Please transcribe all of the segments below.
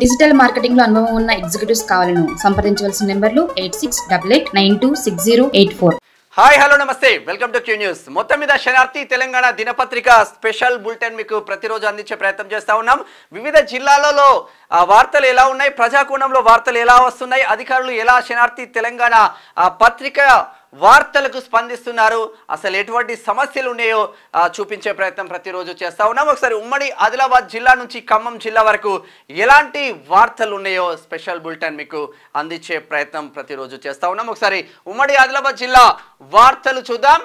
digital marketing లో అనుభవం ఉన్న ఎగ్జిక్యూటివ్స్ కావాలను సంప్రదించవలసిన నెంబర్లు eight six double eight nine two six zero eight four hi hello నమస్తే వెల్కమ్ టు క్యూ న్యూస్ మొత్తం మీద శనార్థి తెలంగాణ దినపత్రిక స్పెషల్ బులెటిన్ మీకు ప్రతిరోజు అందించే ప్రయత్నం చేస్తూ ఉన్నాం వివిధ జిల్లాలలో వార్తలు ఎలా ఉన్నాయి ప్రజాకోణంలో వార్తలు ఎలా వస్తున్నాయి అధికారులు ఎలా శనార్థి తెలంగాణ పత్రిక వార్తలకు స్పందిస్తున్నారు అసలు ఎటువంటి సమస్యలు ఉన్నాయో చూపించే ప్రయత్నం ప్రతిరోజు చేస్తూ ఉన్నాం ఒకసారి ఉమ్మడి ఆదిలాబాద్ జిల్లా నుంచి ఖమ్మం జిల్లా వరకు ఎలాంటి వార్తలు ఉన్నాయో స్పెషల్ బులెటిన్ మీకు అందించే ప్రయత్నం ప్రతిరోజు చేస్తూ ఉన్నాం ఒకసారి ఉమ్మడి ఆదిలాబాద్ జిల్లా వార్తలు చూద్దాం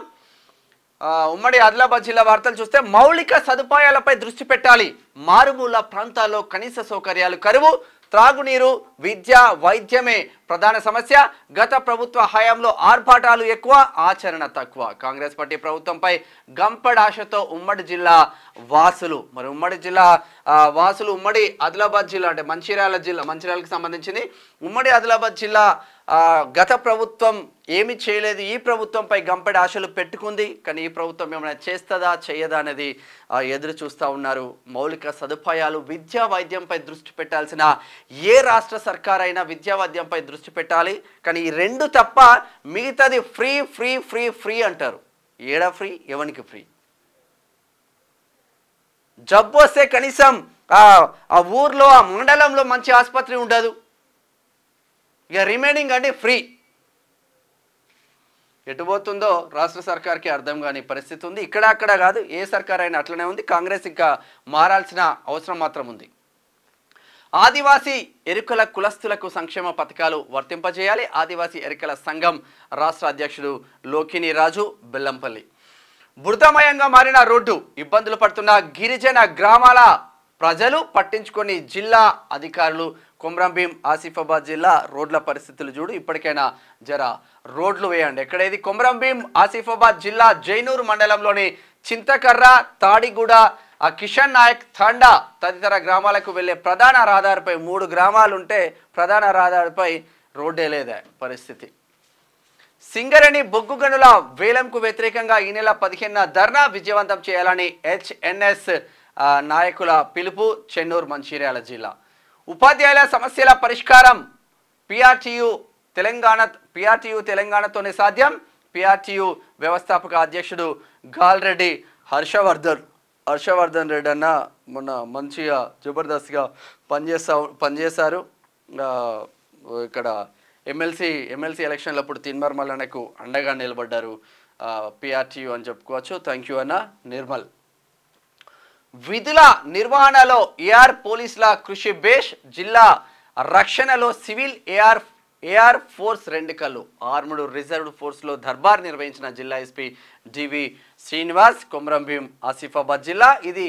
ఉమ్మడి ఆదిలాబాద్ జిల్లా వార్తలు చూస్తే మౌలిక సదుపాయాలపై దృష్టి పెట్టాలి మారుమూల ప్రాంతాల్లో కనీస సౌకర్యాలు కరువు త్రాగునీరు విద్య వైద్యమే ప్రధాన సమస్య గత ప్రభుత్వ హయాంలో ఆర్భాటాలు ఎక్కువ ఆచరణ తక్కువ కాంగ్రెస్ పార్టీ ప్రభుత్వంపై గంపడాశతో ఉమ్మడి జిల్లా వాసులు మరి ఉమ్మడి జిల్లా వాసులు ఉమ్మడి ఆదిలాబాద్ జిల్లా అంటే మంచిర్యాల జిల్లా మంచిర్యాలకు సంబంధించింది ఉమ్మడి ఆదిలాబాద్ జిల్లా గత ప్రభుత్వం ఏమి చేయలేదు ఈ ప్రభుత్వంపై గంపడి ఆశలు పెట్టుకుంది కానీ ఈ ప్రభుత్వం ఏమైనా చేస్తుందా చేయదా అనేది ఎదురు చూస్తూ ఉన్నారు మౌలిక సదుపాయాలు విద్యా వైద్యంపై దృష్టి పెట్టాల్సిన ఏ రాష్ట్ర సర్కార్ అయినా విద్యా వైద్యంపై దృష్టి పెట్టాలి కానీ ఈ రెండు తప్ప మిగతాది ఫ్రీ ఫ్రీ ఫ్రీ ఫ్రీ అంటారు ఏడా ఫ్రీ ఎవనికి ఫ్రీ జబ్బు వస్తే కనీసం ఆ ఊర్లో ఆ మండలంలో మంచి ఆసుపత్రి ఉండదు ఇక రిమైనింగ్ అంటే ఫ్రీ ఎటుపోతుందో రాష్ట్ర సర్కార్కి అర్థం కాని పరిస్థితి ఉంది ఇక్కడ అక్కడ కాదు ఏ సర్కార్ అయినా అట్లనే ఉంది కాంగ్రెస్ ఇంకా మారాల్సిన అవసరం మాత్రం ఉంది ఆదివాసీ ఎరుకల కులస్తులకు సంక్షేమ పథకాలు వర్తింపజేయాలి ఆదివాసీ ఎరుకల సంఘం రాష్ట్ర అధ్యక్షుడు లోకిని రాజు బెల్లంపల్లి బురదమయంగా మారిన రోడ్డు ఇబ్బందులు పడుతున్న గిరిజన గ్రామాల ప్రజలు పట్టించుకొని జిల్లా అధికారులు భీం ఆసిఫాబాద్ జిల్లా రోడ్ల పరిస్థితులు చూడు ఇప్పటికైనా జర రోడ్లు వేయండి ఎక్కడేది భీం ఆసిఫాబాద్ జిల్లా జైనూరు మండలంలోని చింతకర్ర తాడిగూడ ఆ కిషన్ నాయక్ తండా తదితర గ్రామాలకు వెళ్ళే ప్రధాన రహదారిపై మూడు గ్రామాలు ఉంటే ప్రధాన రహదారిపై రోడ్డే లేదా పరిస్థితి సింగరేణి బొగ్గు గనుల వేలంకు వ్యతిరేకంగా ఈ నెల పదిహేన ధర్నా విజయవంతం చేయాలని హెచ్ఎన్ఎస్ నాయకుల పిలుపు చెన్నూరు మంచిర్యాల జిల్లా ఉపాధ్యాయుల సమస్యల పరిష్కారం పిఆర్టీయు తెలంగాణ పిఆర్టీయు తెలంగాణతోనే సాధ్యం పిఆర్టీయు వ్యవస్థాపక అధ్యక్షుడు గాల్రెడ్డి హర్షవర్ధన్ హర్షవర్ధన్ రెడ్డి అన్న మొన్న మంచిగా జబర్దస్త్గా పనిచేస్తా పనిచేశారు ఇక్కడ ఎమ్మెల్సీ ఎమ్మెల్సీ ఎలక్షన్లో అప్పుడు తిన్మర్మల్ అన్నకు అండగా నిలబడ్డారు పిఆర్టీయు అని చెప్పుకోవచ్చు థ్యాంక్ యూ అన్న నిర్మల్ విధుల నిర్వహణలో ఏఆర్ పోలీసుల కృషి బేష్ జిల్లా రక్షణలో సివిల్ ఏఆర్ ఏఆర్ ఫోర్స్ రెండు కళ్ళు ఆర్ముడు రిజర్వ్ ఫోర్స్లో దర్బార్ నిర్వహించిన జిల్లా ఎస్పీ డివి శ్రీనివాస్ కొమరం భీం ఆసిఫాబాద్ జిల్లా ఇది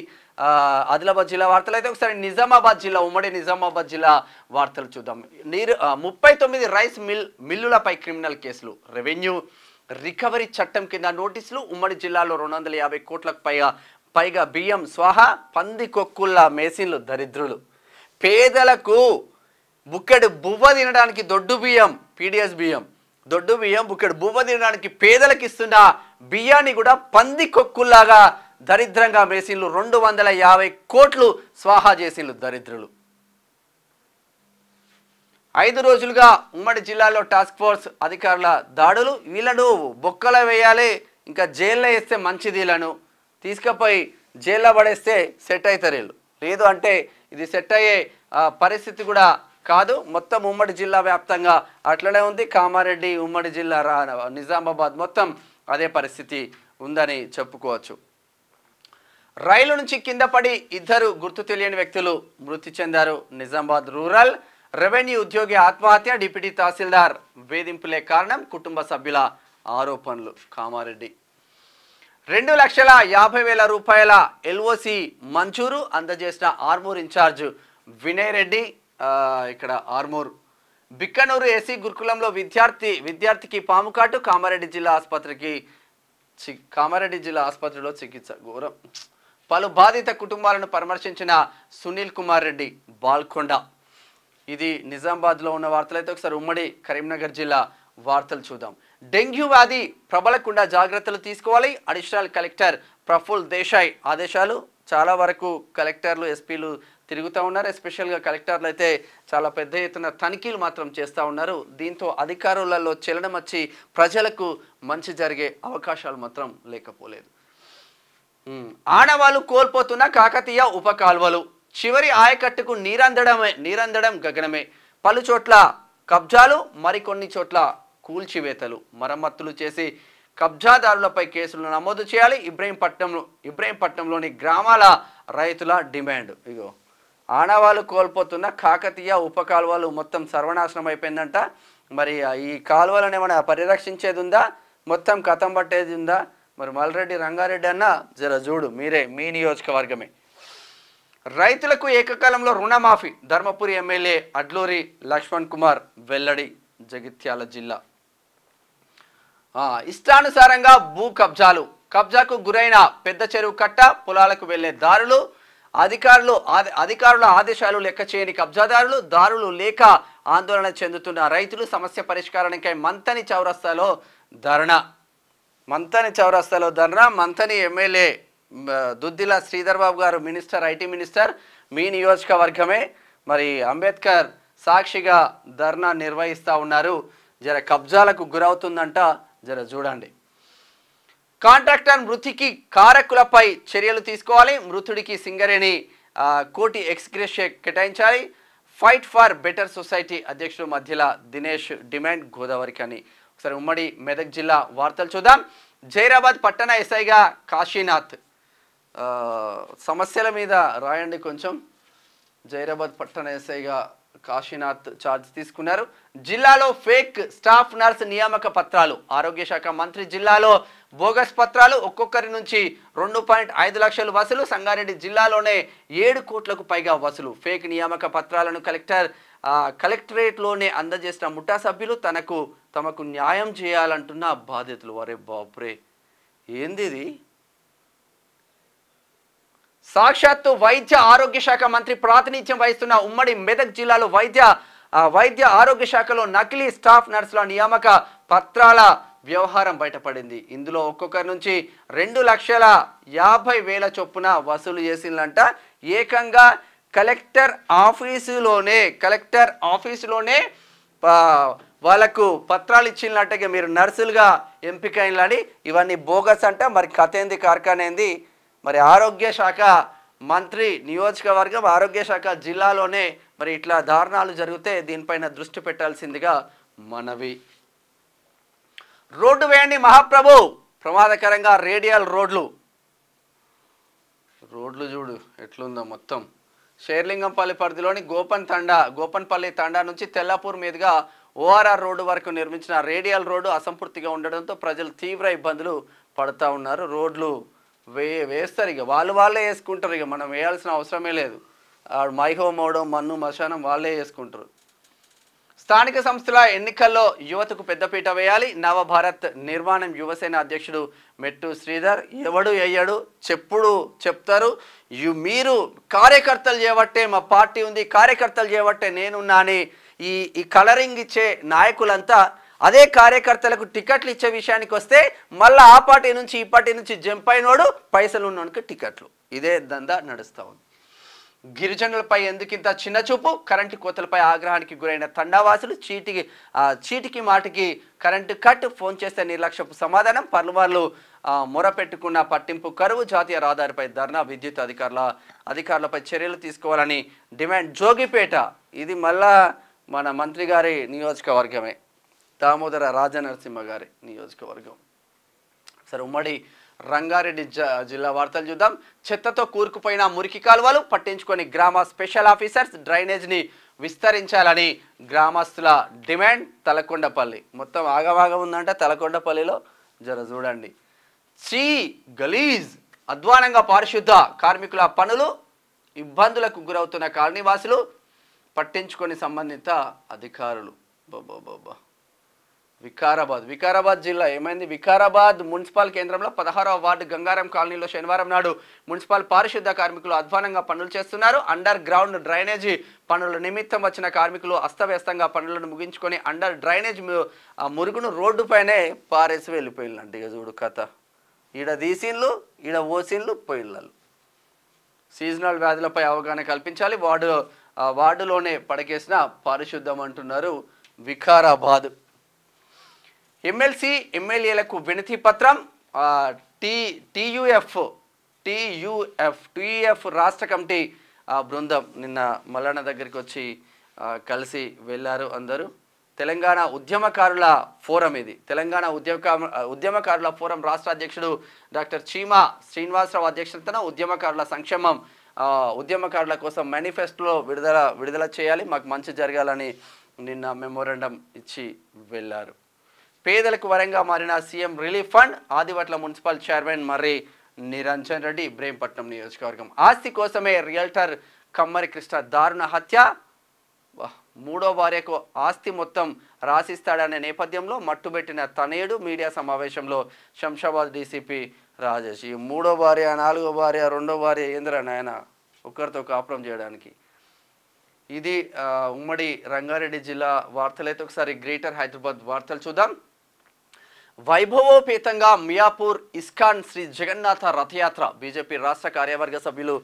ఆదిలాబాద్ జిల్లా వార్తలు అయితే ఒకసారి నిజామాబాద్ జిల్లా ఉమ్మడి నిజామాబాద్ జిల్లా వార్తలు చూద్దాం నీరు ముప్పై తొమ్మిది రైస్ మిల్ మిల్లులపై క్రిమినల్ కేసులు రెవెన్యూ రికవరీ చట్టం కింద నోటీసులు ఉమ్మడి జిల్లాలో రెండు వందల యాభై కోట్లకు పైగా పైగా బియ్యం స్వాహా పంది కొక్కుల్లా మేసిన్లు దరిద్రులు పేదలకు బుక్కెడు బువ్వ తినడానికి దొడ్డు బియ్యం పీడిఎస్ బియ్యం దొడ్డు బియ్యం బుక్కెడు బువ్వ తినడానికి పేదలకు ఇస్తున్న బియ్యాన్ని కూడా పంది కొక్కుల్లాగా దరిద్రంగా మేసిన్లు రెండు వందల యాభై కోట్లు స్వాహా చేసిన్లు దరిద్రులు ఐదు రోజులుగా ఉమ్మడి జిల్లాలో టాస్క్ ఫోర్స్ అధికారుల దాడులు వీళ్ళను బొక్కల వేయాలి ఇంకా జైల్లో వేస్తే మంచిది వీళ్ళను తీసుకుపోయి జైల్లో పడేస్తే సెట్ అవుతారు వీళ్ళు లేదు అంటే ఇది సెట్ అయ్యే పరిస్థితి కూడా కాదు మొత్తం ఉమ్మడి జిల్లా వ్యాప్తంగా అట్లనే ఉంది కామారెడ్డి ఉమ్మడి జిల్లా రా నిజామాబాద్ మొత్తం అదే పరిస్థితి ఉందని చెప్పుకోవచ్చు రైలు నుంచి కింద పడి ఇద్దరు గుర్తు తెలియని వ్యక్తులు మృతి చెందారు నిజామాబాద్ రూరల్ రెవెన్యూ ఉద్యోగి ఆత్మహత్య డిప్యూటీ తహసీల్దార్ వేధింపులే కారణం కుటుంబ సభ్యుల ఆరోపణలు కామారెడ్డి రెండు లక్షల యాభై వేల రూపాయల ఎల్ఓసి మంచూరు అందజేసిన ఆర్మూర్ ఇన్ఛార్జ్ వినయ్ రెడ్డి ఇక్కడ ఆర్మూర్ బిక్కనూరు ఏసీ గురుకులంలో విద్యార్థి విద్యార్థికి పాముకాటు కామారెడ్డి జిల్లా ఆసుపత్రికి చి కామారెడ్డి జిల్లా ఆసుపత్రిలో చికిత్స ఘోరం పలు బాధిత కుటుంబాలను పరామర్శించిన సునీల్ కుమార్ రెడ్డి బాల్కొండ ఇది నిజామాబాద్లో ఉన్న వార్తలైతే ఒకసారి ఉమ్మడి కరీంనగర్ జిల్లా వార్తలు చూద్దాం డెంగ్యూ వ్యాధి ప్రబలకుండా జాగ్రత్తలు తీసుకోవాలి అడిషనల్ కలెక్టర్ ప్రఫుల్ దేశాయ్ ఆదేశాలు చాలా వరకు కలెక్టర్లు ఎస్పీలు తిరుగుతూ ఉన్నారు ఎస్పెషల్గా కలెక్టర్లు అయితే చాలా పెద్ద ఎత్తున తనిఖీలు మాత్రం చేస్తూ ఉన్నారు దీంతో అధికారులలో చలనం వచ్చి ప్రజలకు మంచి జరిగే అవకాశాలు మాత్రం లేకపోలేదు ఆడవాళ్ళు కోల్పోతున్న కాకతీయ కాల్వలు చివరి ఆయకట్టుకు నీరందడమే నీరందడం గగనమే పలు చోట్ల కబ్జాలు మరికొన్ని చోట్ల కూల్చివేతలు మరమ్మతులు చేసి కబ్జాదారులపై కేసులు నమోదు చేయాలి ఇబ్రహీంపట్నంలో ఇబ్రహీంపట్నంలోని గ్రామాల రైతుల డిమాండ్ ఇగో ఆనవాళ్ళు కోల్పోతున్న కాకతీయ ఉపకాలువలు మొత్తం సర్వనాశనం అయిపోయిందంట మరి ఈ కాలువలను ఏమైనా పరిరక్షించేది ఉందా మొత్తం కథం పట్టేది ఉందా మరి మల్రెడ్డి రంగారెడ్డి అన్న జర చూడు మీరే మీ నియోజకవర్గమే రైతులకు ఏకకాలంలో రుణమాఫీ ధర్మపురి ఎమ్మెల్యే అడ్లూరి లక్ష్మణ్ కుమార్ వెల్లడి జగిత్యాల జిల్లా ఇష్టానుసారంగా భూ కబ్జాలు కబ్జాకు గురైన పెద్ద చెరువు కట్ట పొలాలకు వెళ్లే దారులు అధికారులు అధికారుల ఆదేశాలు లెక్క చేయని కబ్జాదారులు దారులు లేక ఆందోళన చెందుతున్న రైతులు సమస్య పరిష్కారానికై మంతని చౌరస్తాలో ధర్నా మంతని చౌరస్తాలో ధర్నా మంతని ఎమ్మెల్యే దుద్దిల శ్రీధర్ బాబు గారు మినిస్టర్ ఐటీ మినిస్టర్ మీ నియోజకవర్గమే మరి అంబేద్కర్ సాక్షిగా ధర్నా నిర్వహిస్తూ ఉన్నారు జర కబ్జాలకు గురవుతుందంట జర చూడండి కాంట్రాక్టర్ మృతికి కారకులపై చర్యలు తీసుకోవాలి మృతుడికి సింగరేణి కోటి ఎక్స్గ్రెషే కేటాయించాలి ఫైట్ ఫర్ బెటర్ సొసైటీ అధ్యక్షుడు మధ్యల దినేష్ డిమాండ్ గోదావరికి అని ఒకసారి ఉమ్మడి మెదక్ జిల్లా వార్తలు చూద్దాం జైరాబాద్ పట్టణ ఎస్ఐగా కాశీనాథ్ సమస్యల మీద రాయండి కొంచెం జైరాబాద్ పట్టణ ఎస్ఐగా కాశీనాథ్ ఛార్జ్ తీసుకున్నారు జిల్లాలో ఫేక్ స్టాఫ్ నర్స్ నియామక పత్రాలు ఆరోగ్య శాఖ మంత్రి జిల్లాలో బోగస్ పత్రాలు ఒక్కొక్కరి నుంచి రెండు పాయింట్ ఐదు లక్షలు వసూలు సంగారెడ్డి జిల్లాలోనే ఏడు కోట్లకు పైగా వసూలు ఫేక్ నియామక పత్రాలను కలెక్టర్ కలెక్టరేట్లోనే అందజేసిన ముఠా సభ్యులు తనకు తమకు న్యాయం చేయాలంటున్న బాధ్యతలు వరే బాబ్రే ఏంది సాక్షాత్తు వైద్య ఆరోగ్య శాఖ మంత్రి ప్రాతినిధ్యం వహిస్తున్న ఉమ్మడి మెదక్ జిల్లాలో వైద్య వైద్య ఆరోగ్య శాఖలో నకిలీ స్టాఫ్ నర్సుల నియామక పత్రాల వ్యవహారం బయటపడింది ఇందులో ఒక్కొక్కరి నుంచి రెండు లక్షల యాభై వేల చొప్పున వసూలు చేసిందంట ఏకంగా కలెక్టర్ ఆఫీసులోనే కలెక్టర్ ఆఫీసులోనే వాళ్ళకు పత్రాలు ఇచ్చిందంటే మీరు నర్సులుగా ఎంపికైనలని ఇవన్నీ బోగస్ అంట మరి కథ ఏంది కార్ఖానేంది మరి ఆరోగ్య శాఖ మంత్రి నియోజకవర్గం ఆరోగ్య శాఖ జిల్లాలోనే మరి ఇట్లా దారుణాలు జరిగితే దీనిపైన దృష్టి పెట్టాల్సిందిగా మనవి రోడ్డు వేయండి మహాప్రభు ప్రమాదకరంగా రేడియల్ రోడ్లు రోడ్లు చూడు ఎట్లుందో మొత్తం షేర్లింగంపల్లి పరిధిలోని గోపన్ తండా గోపన్పల్లి తండా నుంచి తెల్లాపూర్ మీదుగా ఓఆర్ఆర్ రోడ్డు వరకు నిర్మించిన రేడియల్ రోడ్డు అసంపూర్తిగా ఉండడంతో ప్రజలు తీవ్ర ఇబ్బందులు పడుతూ ఉన్నారు రోడ్లు వే వేస్తారు ఇక వాళ్ళు వాళ్ళే వేసుకుంటారు ఇక మనం వేయాల్సిన అవసరమే లేదు మైహో మోడో మన్ను మశానం వాళ్ళే వేసుకుంటారు స్థానిక సంస్థల ఎన్నికల్లో యువతకు పెద్దపీట వేయాలి నవభారత్ నిర్మాణం యువసేన అధ్యక్షుడు మెట్టు శ్రీధర్ ఎవడు అయ్యాడు చెప్పుడు చెప్తారు మీరు కార్యకర్తలు చేయబట్టే మా పార్టీ ఉంది కార్యకర్తలు చేయబట్టే నేనున్నాని ఈ ఈ కలరింగ్ ఇచ్చే నాయకులంతా అదే కార్యకర్తలకు టికెట్లు ఇచ్చే విషయానికి వస్తే మళ్ళీ ఆ పార్టీ నుంచి ఈ పార్టీ నుంచి జంప్ అయినోడు పైసలు ఉన్నోడికి టికెట్లు ఇదే దందా నడుస్తూ ఉంది గిరిజనులపై ఇంత చిన్న చూపు కరెంటు కోతలపై ఆగ్రహానికి గురైన తండావాసులు చీటికి చీటికి మాటికి కరెంటు కట్ ఫోన్ చేస్తే నిర్లక్ష్యపు సమాధానం మొర మొరపెట్టుకున్న పట్టింపు కరువు జాతీయ రహదారిపై ధర్నా విద్యుత్ అధికారుల అధికారులపై చర్యలు తీసుకోవాలని డిమాండ్ జోగిపేట ఇది మళ్ళా మన మంత్రి గారి నియోజకవర్గమే దామోదర రాజనరసింహ గారి నియోజకవర్గం సరే ఉమ్మడి రంగారెడ్డి జిల్లా వార్తలు చూద్దాం చెత్తతో కూరుకుపోయిన మురికి కాలువలు పట్టించుకొని గ్రామ స్పెషల్ ఆఫీసర్స్ డ్రైనేజ్ని విస్తరించాలని గ్రామస్తుల డిమాండ్ తలకొండపల్లి మొత్తం ఆగమాగం ఉందంటే తలకొండపల్లిలో జర చూడండి చీ గలీజ్ అధ్వానంగా పారిశుద్ధ కార్మికుల పనులు ఇబ్బందులకు గురవుతున్న కాలనీవాసులు పట్టించుకొని సంబంధిత అధికారులు బాబా బాబా వికారాబాద్ వికారాబాద్ జిల్లా ఏమైంది వికారాబాద్ మున్సిపల్ కేంద్రంలో పదహారవ వార్డు గంగారం కాలనీలో శనివారం నాడు మున్సిపల్ పారిశుద్ధ కార్మికులు అధ్వానంగా పనులు చేస్తున్నారు అండర్ గ్రౌండ్ డ్రైనేజీ పనుల నిమిత్తం వచ్చిన కార్మికులు అస్తవ్యస్తంగా పనులను ముగించుకొని అండర్ డ్రైనేజ్ మురుగును రోడ్డుపైనే పారేసి వెళ్ళిపోయిందండి ఇక చూడు కథ ఈడ దీసీన్లు ఈడ ఓసీన్లు పోయిళ్ళు సీజనల్ వ్యాధులపై అవగాహన కల్పించాలి వార్డు వార్డులోనే పడకేసిన పారిశుద్ధం అంటున్నారు వికారాబాద్ ఎమ్మెల్సీ ఎమ్మెల్యేలకు వినతి పత్రం టీ టీయుఎఫ్ టీయుఎఫ్ టీయుఎఫ్ రాష్ట్ర కమిటీ బృందం నిన్న మల్లన్న దగ్గరికి వచ్చి కలిసి వెళ్ళారు అందరూ తెలంగాణ ఉద్యమకారుల ఫోరం ఇది తెలంగాణ ఉద్యమ ఉద్యమకారుల ఫోరం రాష్ట్ర అధ్యక్షుడు డాక్టర్ చీమా శ్రీనివాసరావు అధ్యక్షతన ఉద్యమకారుల సంక్షేమం ఉద్యమకారుల కోసం మేనిఫెస్టోలో విడుదల విడుదల చేయాలి మాకు మంచి జరగాలని నిన్న మెమోరాండం ఇచ్చి వెళ్ళారు పేదలకు వరంగా మారిన CM relief fund Adibatla municipal chairman Marri Niranjan Reddy Ibrahimpatnam నియోజకవర్గం ఆస్తి కోసమే రియల్టర్ కమ్మరి కృష్ణ దారుణ హత్య మూడో భార్యకు ఆస్తి మొత్తం రాసిస్తాడనే నేపథ్యంలో మట్టుబెట్టిన తనయుడు మీడియా సమావేశంలో శంషాబాద్ డీసీపీ రాజేష్ ఈ మూడో భార్య నాలుగో భార్య రెండో భార్య ఏంద్ర నాయన ఒకరితో కాపురం చేయడానికి ఇది ఉమ్మడి రంగారెడ్డి జిల్లా వార్తలైతే ఒకసారి గ్రేటర్ హైదరాబాద్ వార్తలు చూద్దాం వైభవోపేతంగా మియాపూర్ ఇస్కాన్ శ్రీ జగన్నాథ రథయాత్ర బీజేపీ రాష్ట్ర కార్యవర్గ సభ్యులు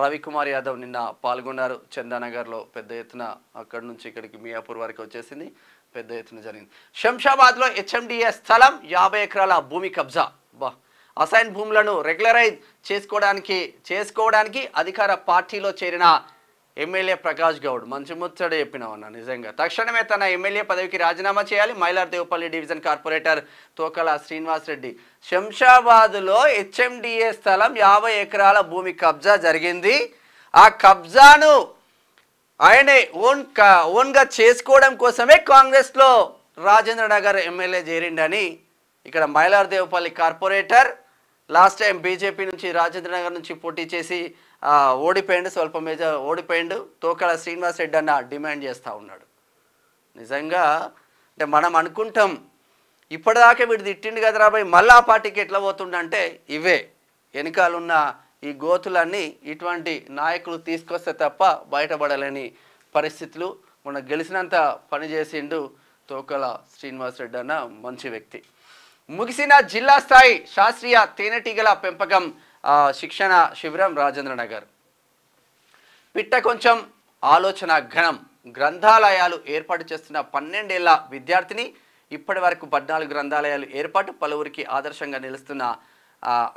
రవికుమార్ యాదవ్ నిన్న పాల్గొన్నారు చందానగర్లో పెద్ద ఎత్తున అక్కడి నుంచి ఇక్కడికి మియాపూర్ వరకు వచ్చేసింది పెద్ద ఎత్తున జరిగింది శంషాబాద్లో హెచ్ఎండిఏ స్థలం యాభై ఎకరాల భూమి కబ్జా బా అసైన్ భూములను రెగ్యులరైజ్ చేసుకోవడానికి చేసుకోవడానికి అధికార పార్టీలో చేరిన ఎమ్మెల్యే ప్రకాష్ గౌడ్ మంచి ముచ్చట చెప్పినవన్న నిజంగా తక్షణమే తన ఎమ్మెల్యే పదవికి రాజీనామా చేయాలి మైలార్ దేవపల్లి డివిజన్ కార్పొరేటర్ తోకల శ్రీనివాసరెడ్డి శంషాబాద్లో హెచ్ఎండిఏ స్థలం యాభై ఎకరాల భూమి కబ్జా జరిగింది ఆ కబ్జాను ఆయనే ఓన్ ఓన్గా చేసుకోవడం కోసమే కాంగ్రెస్లో రాజేంద్ర నగర్ ఎమ్మెల్యే చేరిండని ఇక్కడ Mylar Devpally corporator last time BJP నుంచి రాజేంద్రనగర్ నుంచి పోటీ చేసి ఓడిపోయిండు స్వల్ప మేజర్ ఓడిపోయిండు తోకల శ్రీనివాస్ రెడ్డి అన్న డిమాండ్ చేస్తూ ఉన్నాడు నిజంగా అంటే మనం అనుకుంటాం ఇప్పటిదాకా వీడు తిట్టిండు కదా రాబోయ్ మళ్ళీ ఆ పార్టీకి ఎట్లా పోతుండంటే ఇవే వెనకాలన్న ఈ గోతులన్నీ ఇటువంటి నాయకులు తీసుకొస్తే తప్ప బయటపడలేని పరిస్థితులు మొన్న గెలిచినంత పనిచేసిండు తోకల శ్రీనివాస్ రెడ్డి అన్న మంచి వ్యక్తి ముగిసిన జిల్లా స్థాయి శాస్త్రీయ తేనెటీగల పెంపకం శిక్షణ శిబిరం రాజేంద్ర నగర్ పిట్ట కొంచెం ఆలోచన ఘనం గ్రంథాలయాలు ఏర్పాటు చేస్తున్న పన్నెండేళ్ల విద్యార్థిని ఇప్పటి వరకు పద్నాలుగు గ్రంథాలయాలు ఏర్పాటు పలువురికి ఆదర్శంగా నిలుస్తున్న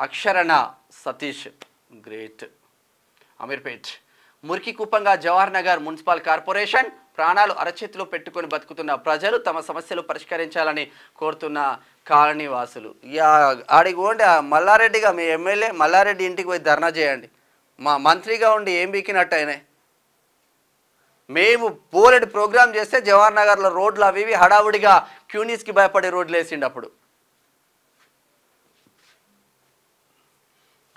అక్షరణ సతీష్ గ్రేట్ అమీర్పేట్ కుప్పంగా జవహర్ నగర్ మున్సిపల్ కార్పొరేషన్ ప్రాణాలు అరచేతిలో పెట్టుకొని బతుకుతున్న ప్రజలు తమ సమస్యలు పరిష్కరించాలని కోరుతున్న కాలనీ వాసులు ఆడికి పోండి మల్లారెడ్డిగా మీ ఎమ్మెల్యే మల్లారెడ్డి ఇంటికి పోయి ధర్నా చేయండి మా మంత్రిగా ఉండి ఏం బీకినట్టు అయినా మేము పోలెడ్ ప్రోగ్రామ్ చేస్తే జవహర్ నగర్లో రోడ్లు అవి ఇవి హడావుడిగా క్యూనీస్కి భయపడే రోడ్లు వేసిండప్పుడు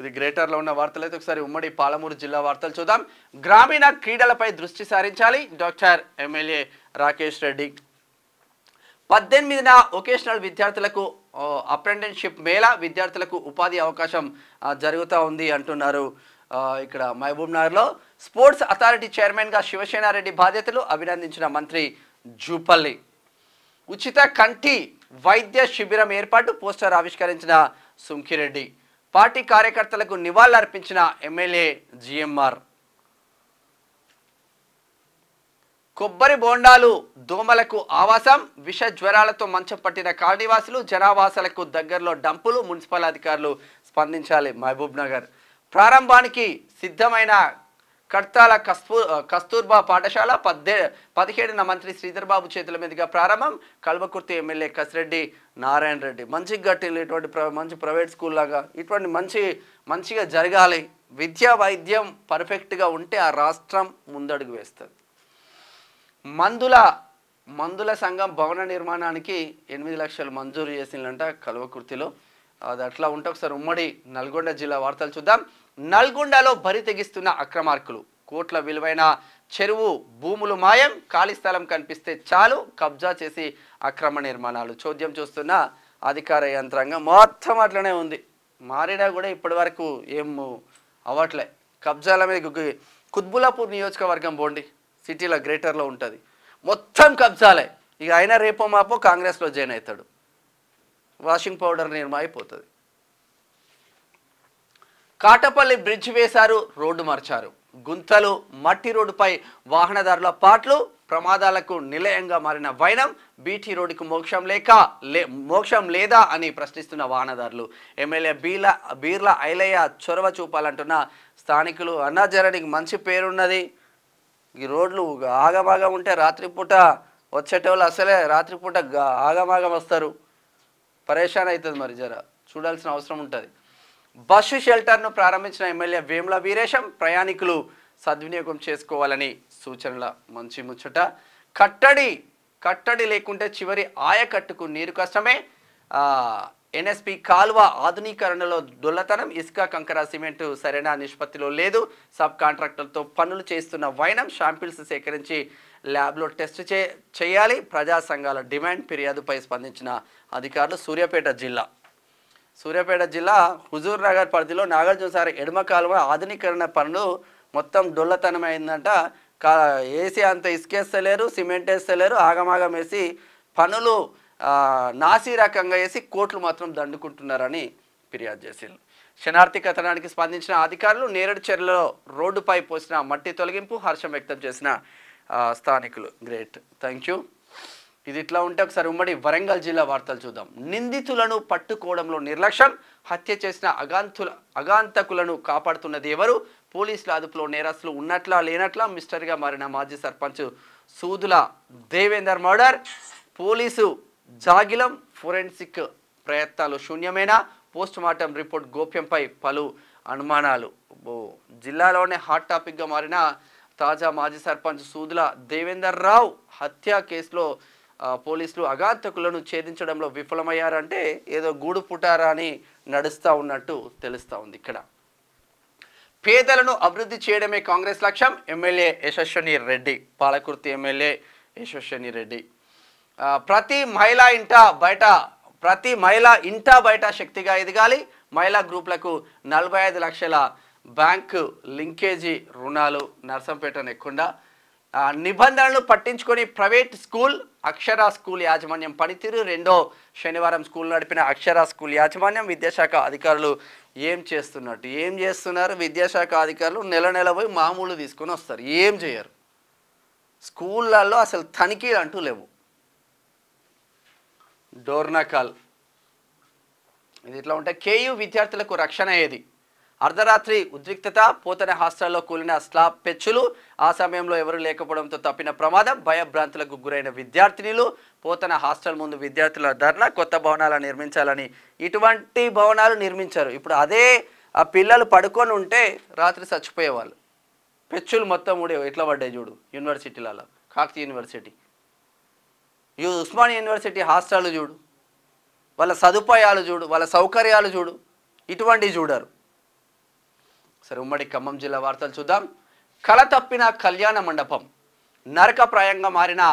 ఇది గ్రేటర్లో ఉన్న వార్తలు అయితే ఒకసారి ఉమ్మడి పాలమూరు జిల్లా వార్తలు చూద్దాం గ్రామీణ క్రీడలపై దృష్టి సారించాలి డాక్టర్ ఎమ్మెల్యే రాకేష్ రెడ్డి పద్దెనిమిదిన ఒకేషనల్ విద్యార్థులకు అప్రెంటిన్షిప్ మేళ విద్యార్థులకు ఉపాధి అవకాశం జరుగుతూ ఉంది అంటున్నారు ఇక్కడ మహబూబ్ స్పోర్ట్స్ అథారిటీ చైర్మన్గా రెడ్డి బాధ్యతలు అభినందించిన మంత్రి జూపల్లి ఉచిత కంటి వైద్య శిబిరం ఏర్పాటు పోస్టర్ ఆవిష్కరించిన సుంకిరెడ్డి పార్టీ కార్యకర్తలకు నివాళులర్పించిన ఎమ్మెల్యే జిఎంఆర్ కొబ్బరి బోండాలు దోమలకు ఆవాసం విష జ్వరాలతో మంచం పట్టిన కాళీవాసులు జనావాసాలకు దగ్గరలో డంపులు మున్సిపల్ అధికారులు స్పందించాలి మహబూబ్ నగర్ ప్రారంభానికి సిద్ధమైన కడతాల కస్తూ కస్తూర్బా పాఠశాల పద్దె పదిహేడున మంత్రి శ్రీధర్బాబు చేతుల మీదుగా ప్రారంభం కల్వకుర్తి ఎమ్మెల్యే కసిరెడ్డి నారాయణ రెడ్డి మంచి గట్టిలు ఇటువంటి మంచి ప్రైవేట్ స్కూల్ లాగా ఇటువంటి మంచి మంచిగా జరగాలి విద్యా వైద్యం పర్ఫెక్ట్గా ఉంటే ఆ రాష్ట్రం ముందడుగు వేస్తుంది మందుల మందుల సంఘం భవన నిర్మాణానికి ఎనిమిది లక్షలు మంజూరు చేసిందంట కల్వకుర్తిలో అది అట్లా ఉంటే ఒకసారి ఉమ్మడి నల్గొండ జిల్లా వార్తలు చూద్దాం నల్గొండలో బరి తెగిస్తున్న అక్రమార్కులు కోట్ల విలువైన చెరువు భూములు మాయం ఖాళీ స్థలం కనిపిస్తే చాలు కబ్జా చేసి అక్రమ నిర్మాణాలు చోద్యం చూస్తున్న అధికార యంత్రాంగం మొత్తం అట్లనే ఉంది మారినా కూడా ఇప్పటి వరకు ఏం అవ్వట్లే కబ్జాల మీద కుత్బులాపూర్ నియోజకవర్గం బోండి సిటీలో గ్రేటర్లో ఉంటుంది మొత్తం కబ్జాలే ఇక అయినా రేపో మాపో కాంగ్రెస్లో జాయిన్ అవుతాడు వాషింగ్ పౌడర్ నిర్మ అయిపోతుంది కాటపల్లి బ్రిడ్జ్ వేశారు రోడ్డు మార్చారు గుంతలు మట్టి రోడ్డుపై వాహనదారుల పాటలు ప్రమాదాలకు నిలయంగా మారిన వైనం బీటీ రోడ్డుకు మోక్షం లేక లే మోక్షం లేదా అని ప్రశ్నిస్తున్న వాహనదారులు ఎమ్మెల్యే బీల బీర్ల ఐలయ్య చొరవ చూపాలంటున్న స్థానికులు అన్నాజరానికి మంచి పేరున్నది ఈ రోడ్లు ఆగమాగం ఉంటే రాత్రిపూట వచ్చేటోళ్ళు అసలే రాత్రిపూట ఆగమాగం వస్తారు పరేషాన్ అవుతుంది మరి జర చూడాల్సిన అవసరం ఉంటుంది బస్సు షెల్టర్ను ప్రారంభించిన ఎమ్మెల్యే వేముల వీరేశం ప్రయాణికులు సద్వినియోగం చేసుకోవాలని సూచనల మంచి ముచ్చట కట్టడి కట్టడి లేకుంటే చివరి ఆయకట్టుకు నీరు కష్టమే ఎన్ఎస్పి కాల్వ ఆధునీకరణలో దొల్లతనం ఇసుక కంకర సిమెంటు సరైన నిష్పత్తిలో లేదు సబ్ కాంట్రాక్టర్తో పనులు చేస్తున్న వైనం షాంపిల్స్ సేకరించి ల్యాబ్లో టెస్ట్ చే చేయాలి ప్రజా సంఘాల డిమాండ్ ఫిర్యాదుపై స్పందించిన అధికారులు సూర్యాపేట జిల్లా సూర్యాపేట జిల్లా హుజూర్ నగర్ పరిధిలో నాగార్జున సార్ ఎడమ కాలువ ఆధునీకరణ పనులు మొత్తం డొల్లతనమైందంట కా ఏసీ అంత ఇసుకేస్తలేరు సిమెంట్ వేస్తలేరు ఆగమాగం వేసి పనులు నాసి రకంగా వేసి కోట్లు మాత్రం దండుకుంటున్నారని ఫిర్యాదు చేసింది క్షణార్థి కథనానికి స్పందించిన అధికారులు నేరేడు చెర్లలో రోడ్డుపై పోసిన మట్టి తొలగింపు హర్షం వ్యక్తం చేసిన స్థానికులు గ్రేట్ థ్యాంక్ యూ ఇది ఇట్లా ఉంటే ఒకసారి ఉమ్మడి వరంగల్ జిల్లా వార్తలు చూద్దాం నిందితులను పట్టుకోవడంలో నిర్లక్ష్యం హత్య చేసిన అగాంతుల అగాంతకులను కాపాడుతున్నది ఎవరు పోలీసుల అదుపులో నేరస్తులు ఉన్నట్లా లేనట్లా మిస్టర్గా మారిన మాజీ సర్పంచ్ సూదుల దేవేందర్ మర్డర్ పోలీసు జాగిలం ఫోరెన్సిక్ ప్రయత్నాలు శూన్యమేనా పోస్ట్ మార్టం రిపోర్ట్ గోప్యంపై పలు అనుమానాలు జిల్లాలోనే హాట్ టాపిక్గా మారిన తాజా మాజీ సర్పంచ్ సూదుల దేవేందర్ రావు హత్య కేసులో పోలీసులు అఘాతకులను ఛేదించడంలో విఫలమయ్యారంటే ఏదో గూడు పుటారా అని నడుస్తూ ఉన్నట్టు తెలుస్తూ ఉంది ఇక్కడ పేదలను అభివృద్ధి చేయడమే కాంగ్రెస్ లక్ష్యం ఎమ్మెల్యే యశస్విని రెడ్డి పాలకుర్తి ఎమ్మెల్యే యశస్విని రెడ్డి ప్రతి మహిళా ఇంట బయట ప్రతి మహిళ ఇంట బయట శక్తిగా ఎదగాలి మహిళా గ్రూపులకు నలభై ఐదు లక్షల బ్యాంకు లింకేజీ రుణాలు నర్సంపేట నెక్కుండా నిబంధనలు పట్టించుకొని ప్రైవేట్ స్కూల్ అక్షర స్కూల్ యాజమాన్యం పనితీరు రెండో శనివారం స్కూల్ నడిపిన అక్షర స్కూల్ యాజమాన్యం విద్యాశాఖ అధికారులు ఏం చేస్తున్నట్టు ఏం చేస్తున్నారు విద్యాశాఖ అధికారులు నెల నెల పోయి మామూలు తీసుకొని వస్తారు ఏం చేయరు స్కూళ్ళల్లో అసలు తనిఖీలు అంటూ లేవు డోర్నకాల్ ఇది ఇట్లా ఉంటే కేయు విద్యార్థులకు రక్షణ ఏది అర్ధరాత్రి ఉద్రిక్తత పోతన హాస్టల్లో కూలిన స్లాబ్ పెచ్చులు ఆ సమయంలో ఎవరు లేకపోవడంతో తప్పిన ప్రమాదం భయభ్రాంతులకు గురైన విద్యార్థినిలు పోతన హాస్టల్ ముందు విద్యార్థుల ధర్నా కొత్త భవనాలు నిర్మించాలని ఇటువంటి భవనాలు నిర్మించారు ఇప్పుడు అదే ఆ పిల్లలు పడుకొని ఉంటే రాత్రి చచ్చిపోయేవాళ్ళు పెచ్చులు మొత్తం ఊడే ఎట్లా పడ్డాయి చూడు యూనివర్సిటీలలో కాక్తి యూనివర్సిటీ ఈ ఉస్మాని యూనివర్సిటీ హాస్టల్ చూడు వాళ్ళ సదుపాయాలు చూడు వాళ్ళ సౌకర్యాలు చూడు ఇటువంటివి చూడరు సరే ఉమ్మడి ఖమ్మం జిల్లా వార్తలు చూద్దాం కళ తప్పిన కళ్యాణ మండపం నరకప్రాయంగా మారిన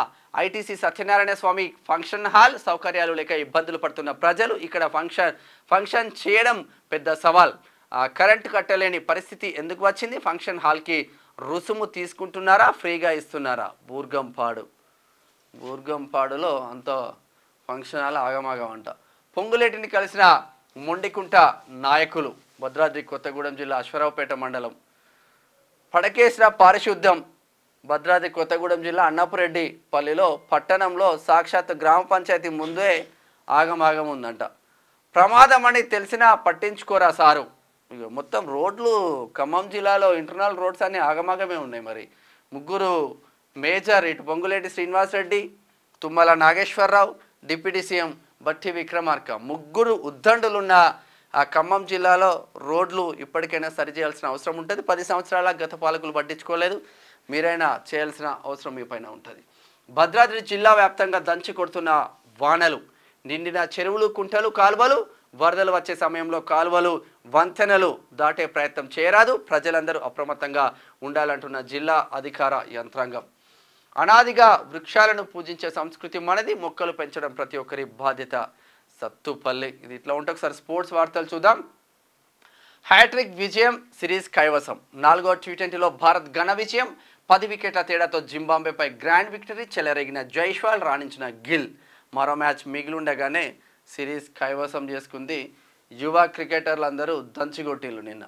ITC Satyanarayana Swamy function hall సౌకర్యాలు లేక ఇబ్బందులు పడుతున్న ప్రజలు ఇక్కడ ఫంక్షన్ ఫంక్షన్ చేయడం పెద్ద సవాల్ కరెంట్ కట్టలేని పరిస్థితి ఎందుకు వచ్చింది ఫంక్షన్ హాల్కి రుసుము తీసుకుంటున్నారా ఫ్రీగా ఇస్తున్నారా బూర్గంపాడు బూర్గంపాడులో అంత ఫంక్షన్ హాల్ ఆగమాగం అంట పొంగులేటిని కలిసిన మొండికుంట నాయకులు భద్రాద్రి కొత్తగూడెం జిల్లా అశ్వరావుపేట మండలం పడకేసిన పారిశుద్ధ్యం భద్రాద్రి కొత్తగూడెం జిల్లా అన్నపురెడ్డి పల్లిలో పట్టణంలో సాక్షాత్ గ్రామ పంచాయతీ ముందే ఆగమాగం ఉందంట ప్రమాదం అని తెలిసినా పట్టించుకోరా సారు మొత్తం రోడ్లు ఖమ్మం జిల్లాలో ఇంటర్నల్ రోడ్స్ అన్నీ ఆగమాగమే ఉన్నాయి మరి ముగ్గురు మేజర్ ఇటు పొంగులేటి శ్రీనివాసరెడ్డి తుమ్మల నాగేశ్వరరావు డిప్యూటీ సీఎం బట్టి విక్రమార్క ముగ్గురు ఉద్దండులున్న ఆ ఖమ్మం జిల్లాలో రోడ్లు ఇప్పటికైనా సరిచేయాల్సిన అవసరం ఉంటుంది పది సంవత్సరాల గత పాలకులు పట్టించుకోలేదు మీరైనా చేయాల్సిన అవసరం మీ పైన ఉంటుంది భద్రాద్రి జిల్లా వ్యాప్తంగా దంచి కొడుతున్న వానలు నిండిన చెరువులు కుంటలు కాలువలు వరదలు వచ్చే సమయంలో కాలువలు వంతెనలు దాటే ప్రయత్నం చేయరాదు ప్రజలందరూ అప్రమత్తంగా ఉండాలంటున్న జిల్లా అధికార యంత్రాంగం అనాదిగా వృక్షాలను పూజించే సంస్కృతి మనది మొక్కలు పెంచడం ప్రతి ఒక్కరి బాధ్యత సత్తుపల్లి ఇది ఇట్లా ఉంటుంది ఒకసారి స్పోర్ట్స్ వార్తలు చూద్దాం హ్యాట్రిక్ విజయం సిరీస్ కైవసం నాలుగో టీ ట్వంటీలో భారత్ ఘన విజయం పది వికెట్ల తేడాతో జింబాంబేపై గ్రాండ్ విక్టరీ చెలరేగిన జైష్వాల్ రాణించిన గిల్ మరో మ్యాచ్ మిగిలిండగానే సిరీస్ కైవసం చేసుకుంది యువ క్రికెటర్లందరూ దంచిగొట్టిల్లు నిన్న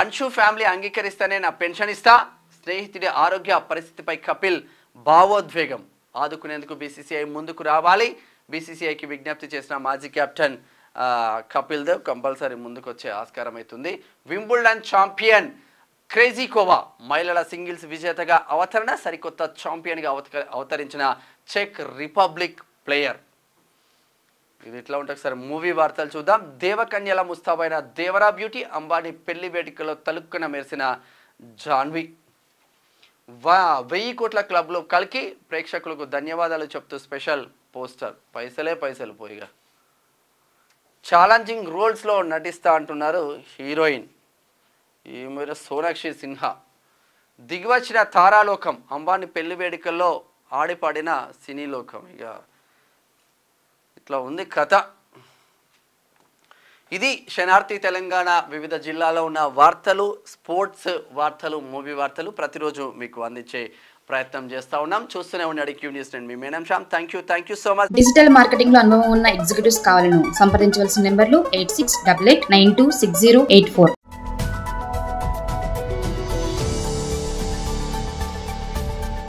అన్షు ఫ్యామిలీ అంగీకరిస్తేనే నా పెన్షన్ ఇస్తా స్నేహితుడి ఆరోగ్య పరిస్థితిపై కపిల్ భావోద్వేగం ఆదుకునేందుకు బీసీసీఐ ముందుకు రావాలి బీసీసీఐకి విజ్ఞప్తి చేసిన మాజీ కెప్టెన్ కపిల్ దేవ్ కంపల్సరీ ముందుకు వచ్చే ఆస్కారం అవుతుంది వింబుల్డన్ ఛాంపియన్ క్రేజీకోవా మహిళల సింగిల్స్ విజేతగా అవతరణ సరికొత్త ఛాంపియన్గా అవత అవతరించిన చెక్ రిపబ్లిక్ ప్లేయర్ ఇది ఎట్లా ఉంటుంది సార్ మూవీ వార్తలు చూద్దాం దేవకన్యల ముస్తాబైన దేవరా బ్యూటీ అంబానీ పెళ్లి వేడుకలో తలుక్కున మెరిసిన జాన్వి వా వెయ్యి కోట్ల క్లబ్లో కలికి ప్రేక్షకులకు ధన్యవాదాలు చెప్తూ స్పెషల్ పోస్టర్ పైసలే పైసలు పోయిగా ఛాలెంజింగ్ రోల్స్లో నటిస్తా అంటున్నారు హీరోయిన్ ఈ మీద సోనాక్షి సిన్హా దిగివచ్చిన తారాలోకం అంబాని పెళ్లి వేడుకల్లో ఆడిపాడిన సినీలోకం ఇక ఇట్లా ఉంది కథ ఇది శనార్థి తెలంగాణ వివిధ జిల్లాలో ఉన్న వార్తలు స్పోర్ట్స్ వార్తలు మూవీ వార్తలు ప్రతిరోజు మీకు అందించే ప్రయత్నం చేస్తా ఉన్నాం చూస్తూనే ఉన్నాడు క్యూ న్యూస్ నేను మీ మేనం Shyam thank you thank you so much digital marketing లో అనుభవం ఉన్న ఎగ్జిక్యూటివ్స్ కావాలను సంప్రదించవలసిన నెంబర్లు eight six double eight nine two six zero eight four